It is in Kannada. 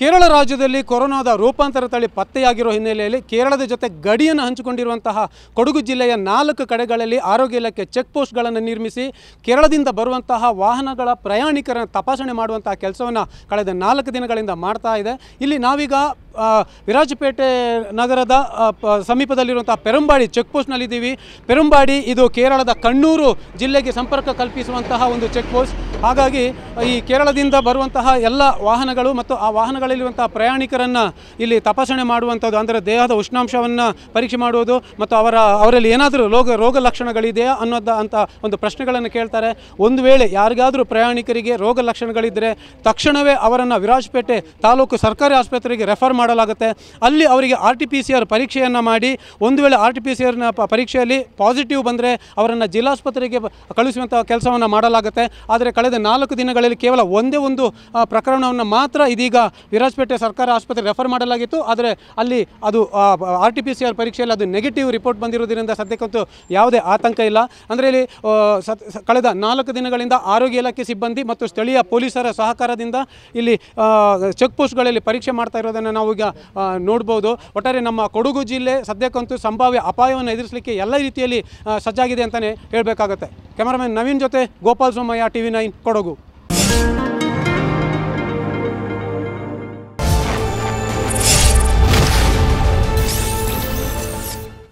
ಕೇರಳ ರಾಜ್ಯದಲ್ಲಿ ಕೊರೋನಾದ ರೂಪಾಂತರ ತಳಿ ಪತ್ತೆಯಾಗಿರೋ ಹಿನ್ನೆಲೆಯಲ್ಲಿ ಕೇರಳದ ಜೊತೆ ಗಡಿಯನ್ನು ಹಂಚಿಕೊಂಡಿರುವಂತಹ ಕೊಡಗು ಜಿಲ್ಲೆಯ ನಾಲ್ಕು ಕಡೆಗಳಲ್ಲಿ ಆರೋಗ್ಯ ಇಲಾಖೆ ಚೆಕ್ ಪೋಸ್ಟ್ಗಳನ್ನು ನಿರ್ಮಿಸಿ ಕೇರಳದಿಂದ ಬರುವಂತಹ ವಾಹನಗಳ ಪ್ರಯಾಣಿಕರ ತಪಾಸಣೆ ಮಾಡುವಂತಹ ಕೆಲಸವನ್ನು ಕಳೆದ ನಾಲ್ಕು ದಿನಗಳಿಂದ ಮಾಡ್ತಾ ಇದೆ ಇಲ್ಲಿ ನಾವೀಗ ವಿರಾಜಪೇಟೆ ನಗರದ ಸಮೀಪದಲ್ಲಿರುವಂತಹ ಪೆರಂಬಾಡಿ ಚೆಕ್ ಪೋಸ್ಟ್ನಲ್ಲಿದ್ದೀವಿ ಪೆರಂಬಾಡಿ ಇದು ಕೇರಳದ ಕಣ್ಣೂರು ಜಿಲ್ಲೆಗೆ ಸಂಪರ್ಕ ಕಲ್ಪಿಸುವಂತಹ ಒಂದು ಚೆಕ್ ಪೋಸ್ಟ್ ಹಾಗಾಗಿ ಈ ಕೇರಳದಿಂದ ಬರುವಂತಹ ಎಲ್ಲ ವಾಹನಗಳು ಮತ್ತು ಆ ವಾಹನಗಳಲ್ಲಿರುವಂತಹ ಪ್ರಯಾಣಿಕರನ್ನು ಇಲ್ಲಿ ತಪಾಸಣೆ ಮಾಡುವಂಥದ್ದು ಅಂದರೆ ದೇಹದ ಉಷ್ಣಾಂಶವನ್ನು ಪರೀಕ್ಷೆ ಮಾಡುವುದು ಮತ್ತು ಅವರ ಅವರಲ್ಲಿ ಏನಾದರೂ ರೋಗ ರೋಗ ಲಕ್ಷಣಗಳಿದೆಯಾ ಅನ್ನೋದ ಅಂತ ಒಂದು ಪ್ರಶ್ನೆಗಳನ್ನು ಕೇಳ್ತಾರೆ ಒಂದು ವೇಳೆ ಯಾರಿಗಾದರೂ ಪ್ರಯಾಣಿಕರಿಗೆ ರೋಗ ಲಕ್ಷಣಗಳಿದ್ದರೆ ತಕ್ಷಣವೇ ಅವರನ್ನು ವಿರಾಜಪೇಟೆ ತಾಲೂಕು ಸರ್ಕಾರಿ ಆಸ್ಪತ್ರೆಗೆ ರೆಫರ್ ಮಾಡಲಾಗುತ್ತೆ ಅಲ್ಲಿ ಅವರಿಗೆ R T P C R ಪರೀಕ್ಷೆಯನ್ನು ಮಾಡಿ ಒಂದು ವೇಳೆ ಆರ್ ಟಿ ಪಿ ಸಿ ಆರ್ನ ಪರೀಕ್ಷೆಯಲ್ಲಿ ಪಾಸಿಟಿವ್ ಬಂದರೆ ಅವರನ್ನು ಜಿಲ್ಲಾಸ್ಪತ್ರೆಗೆ ಕಳುಹಿಸುವಂಥ ಕೆಲಸವನ್ನು ಮಾಡಲಾಗುತ್ತೆ ಆದರೆ ಕಳೆದ ಕಳೆದ ನಾಲ್ಕು ದಿನಗಳಲ್ಲಿ ಕೇವಲ ಒಂದೇ ಒಂದು ಪ್ರಕರಣವನ್ನು ಮಾತ್ರ ಇದೀಗ ವಿರಾಜಪೇಟೆ ಸರ್ಕಾರಿ ಆಸ್ಪತ್ರೆ ರೆಫರ್ ಮಾಡಲಾಗಿತ್ತು ಆದರೆ ಅಲ್ಲಿ ಅದು R T P C R ಪರೀಕ್ಷೆಯಲ್ಲಿ ಅದು ನೆಗೆಟಿವ್ ರಿಪೋರ್ಟ್ ಬಂದಿರೋದರಿಂದ ಸದ್ಯಕ್ಕಂತೂ ಯಾವುದೇ ಆತಂಕ ಇಲ್ಲ ಅಂದರೆ ಇಲ್ಲಿ ಕಳೆದ ನಾಲ್ಕು ದಿನಗಳಿಂದ ಆರೋಗ್ಯ ಇಲಾಖೆ ಸಿಬ್ಬಂದಿ ಮತ್ತು ಸ್ಥಳೀಯ ಪೊಲೀಸರ ಸಹಕಾರದಿಂದ ಇಲ್ಲಿ ಚೆಕ್ ಪೋಸ್ಟ್ಗಳಲ್ಲಿ ಪರೀಕ್ಷೆ ಮಾಡ್ತಾ ಇರೋದನ್ನು ನಾವು ಈಗ ನೋಡ್ಬೋದು ಒಟ್ಟಾರೆ ನಮ್ಮ ಕೊಡಗು ಜಿಲ್ಲೆ ಸದ್ಯಕ್ಕಂತೂ ಸಂಭಾವ್ಯ ಅಪಾಯವನ್ನು ಎದುರಿಸಲಿಕ್ಕೆ ಎಲ್ಲ ರೀತಿಯಲ್ಲಿ ಸಜ್ಜಾಗಿದೆ ಅಂತಲೇ ಹೇಳಬೇಕಾಗತ್ತೆ कैमरा नवीन जो गोपाल सोमय्य टी नईन को